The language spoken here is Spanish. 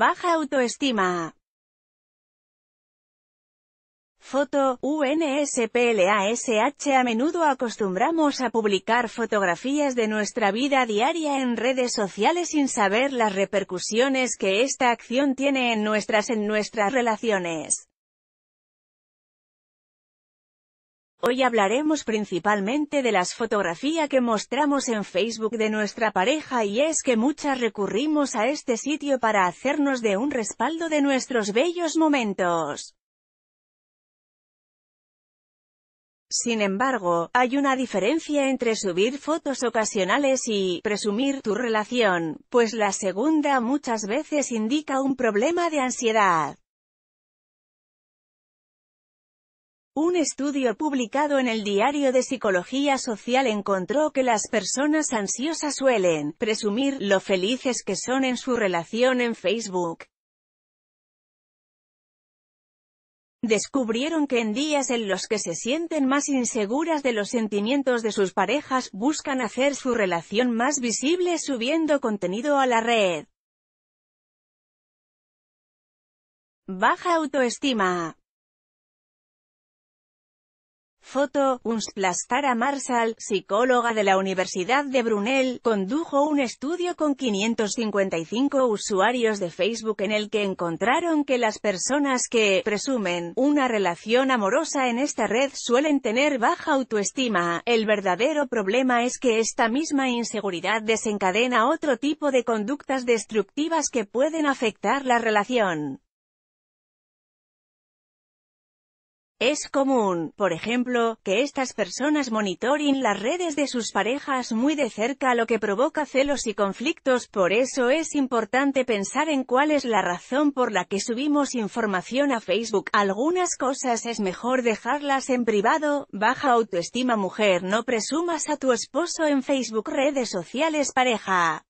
baja autoestima. Foto, UNSPLASH A menudo acostumbramos a publicar fotografías de nuestra vida diaria en redes sociales sin saber las repercusiones que esta acción tiene en nuestras en nuestras relaciones. Hoy hablaremos principalmente de las fotografías que mostramos en Facebook de nuestra pareja y es que muchas recurrimos a este sitio para hacernos de un respaldo de nuestros bellos momentos. Sin embargo, hay una diferencia entre subir fotos ocasionales y presumir tu relación, pues la segunda muchas veces indica un problema de ansiedad. Un estudio publicado en el Diario de Psicología Social encontró que las personas ansiosas suelen presumir lo felices que son en su relación en Facebook. Descubrieron que en días en los que se sienten más inseguras de los sentimientos de sus parejas, buscan hacer su relación más visible subiendo contenido a la red. Baja autoestima. Foto, Unsplastara Marshall, psicóloga de la Universidad de Brunel, condujo un estudio con 555 usuarios de Facebook en el que encontraron que las personas que presumen una relación amorosa en esta red suelen tener baja autoestima. El verdadero problema es que esta misma inseguridad desencadena otro tipo de conductas destructivas que pueden afectar la relación. Es común, por ejemplo, que estas personas monitoren las redes de sus parejas muy de cerca lo que provoca celos y conflictos, por eso es importante pensar en cuál es la razón por la que subimos información a Facebook. Algunas cosas es mejor dejarlas en privado, baja autoestima mujer no presumas a tu esposo en Facebook redes sociales pareja.